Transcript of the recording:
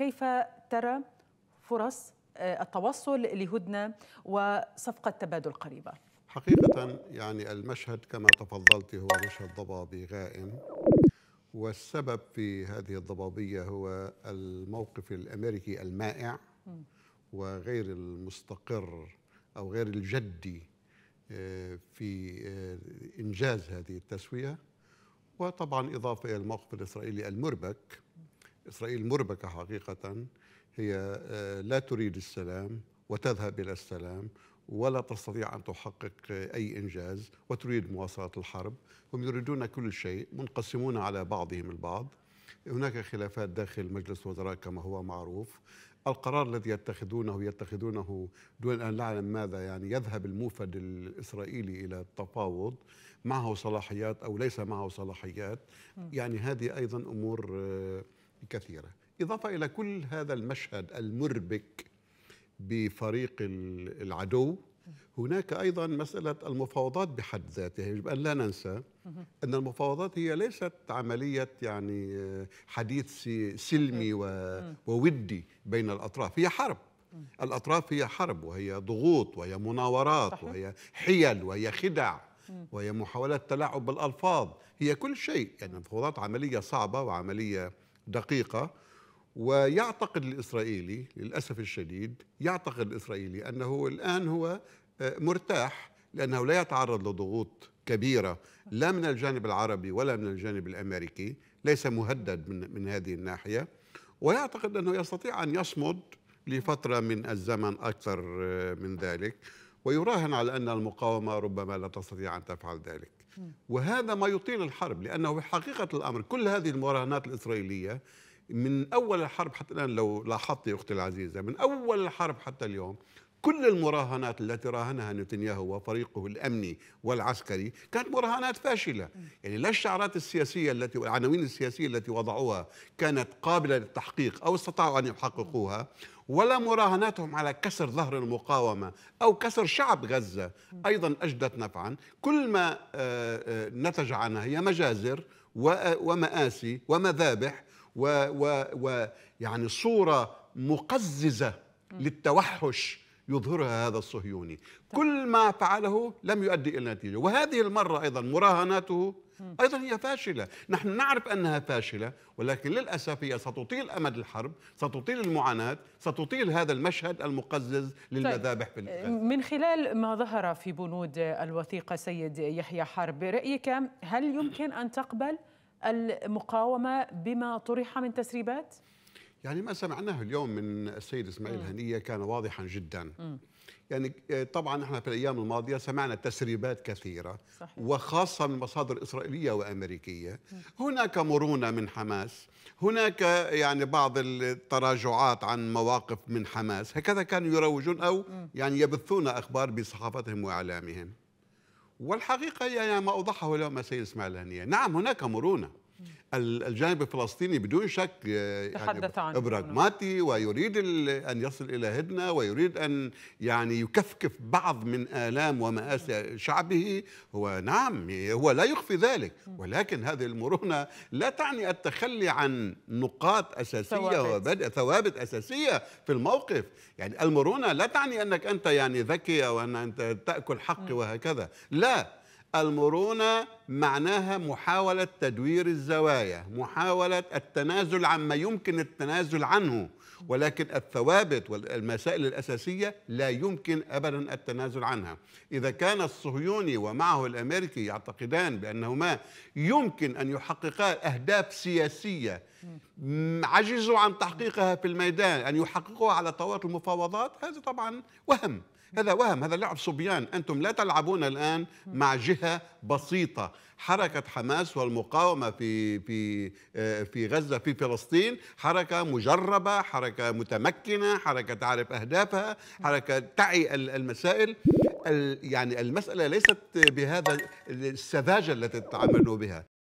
كيف ترى فرص آه، التوصل لهدنه وصفقه تبادل قريبه؟ حقيقه يعني المشهد كما تفضلت هو مشهد ضبابي غائم والسبب في هذه الضبابيه هو الموقف الامريكي المائع وغير المستقر او غير الجدي آه، في آه، انجاز هذه التسويه وطبعا اضافه الى الموقف الاسرائيلي المربك إسرائيل مربكة حقيقة هي آه، لا تريد السلام وتذهب إلى السلام ولا تستطيع أن تحقق آه، أي إنجاز وتريد مواصلة الحرب هم يريدون كل شيء منقسمون على بعضهم البعض هناك خلافات داخل مجلس الوزراء كما هو معروف القرار الذي يتخذونه يتخذونه دون أن نعلم ماذا يعني يذهب الموفد الإسرائيلي إلى التفاوض معه صلاحيات أو ليس معه صلاحيات يعني هذه أيضا أمور آه، كثيرة إضافة إلى كل هذا المشهد المربك بفريق العدو هناك أيضا مسألة المفاوضات بحد ذاتها يجب أن لا ننسى أن المفاوضات هي ليست عملية يعني آه، حديث سلمي وودي بين الأطراف هي حرب الأطراف هي حرب وهي ضغوط وهي مناورات وهي حيل وهي خدع وهي محاولات تلاعب بالألفاظ هي كل شيء يعني المفاوضات عملية صعبة وعملية دقيقة ويعتقد الإسرائيلي للأسف الشديد يعتقد الإسرائيلي أنه الآن هو آه، مرتاح لأنه لا يتعرض لضغوط كبيرة لا من الجانب العربي ولا من الجانب الأمريكي ليس مهدد من, من هذه الناحية ويعتقد أنه يستطيع أن يصمد لفترة من الزمن أكثر آه، من ذلك ويراهن على أن المقاومة ربما لا تستطيع أن تفعل ذلك وهذا ما يطيل الحرب لأنه في حقيقة الأمر كل هذه المراهنات الإسرائيلية من أول الحرب حتى الآن لو لاحظت يا أختي العزيزة من أول الحرب حتى اليوم كل المراهنات التي راهنها نتنياهو وفريقه الامني والعسكري كانت مراهنات فاشله، يعني لا الشعارات السياسيه التي والعناوين السياسيه التي وضعوها كانت قابله للتحقيق او استطاعوا ان يحققوها ولا مراهناتهم على كسر ظهر المقاومة أو كسر شعب غزة أيضا أجدت نفعا كل ما آه، آه، نتج عنها هي مجازر آه، ومآسي ومذابح ويعني صورة مقززة للتوحش يظهرها هذا الصهيوني طيب. كل ما فعله لم يؤدي إلى نتيجة وهذه المرة أيضا مراهناته أيضا هي فاشلة نحن نعرف أنها فاشلة ولكن للأسف هي ستطيل أمد الحرب ستطيل المعاناة ستطيل هذا المشهد المقزز للمذابح طيب. في آه، من خلال ما ظهر في بنود الوثيقة سيد يحيى حرب برأيك هل يمكن أن تقبل المقاومة بما طرح من تسريبات؟ يعني ما سمعناه اليوم من السيد اسماعيل هنيه كان واضحا جدا م. يعني آه، طبعا احنا في الايام الماضيه سمعنا تسريبات كثيره صحيح. وخاصه من مصادر اسرائيليه وامريكيه م. هناك مرونه من حماس هناك يعني بعض التراجعات عن مواقف من حماس هكذا كانوا يروجون او م. يعني يبثون اخبار بصحافتهم واعلامهم والحقيقه يعني ما اوضحه اليوم السيد اسماعيل هنيه نعم هناك مرونه الجانب الفلسطيني بدون شك آه، يعني براغماتي ويريد ان يصل الى هدنه ويريد ان يعني يكفكف بعض من الام وماسي شعبه هو نعم هو لا يخفي ذلك ولكن هذه المرونه لا تعني التخلي عن نقاط اساسيه وبدء ثوابت اساسيه في الموقف يعني المرونه لا تعني انك انت يعني ذكي او ان انت تاكل حقي وهكذا لا المرونة معناها محاولة تدوير الزوايا محاولة التنازل عما يمكن التنازل عنه ولكن الثوابت والمسائل الأساسية لا يمكن أبدا التنازل عنها إذا كان الصهيوني ومعه الأمريكي يعتقدان بأنهما يمكن أن يحققا أهداف سياسية عجزوا عن تحقيقها في الميدان أن يحققوها على طاولة المفاوضات هذا طبعا وهم هذا وهم هذا لعب صبيان أنتم لا تلعبون الآن مع جهة بسيطة حركة حماس والمقاومة في في آه، في غزة في فلسطين حركة مجربة حركة متمكنة حركة تعرف أهدافها حركة تعي المسائل يعني المسألة ليست بهذا السذاجة التي تتعاملوا بها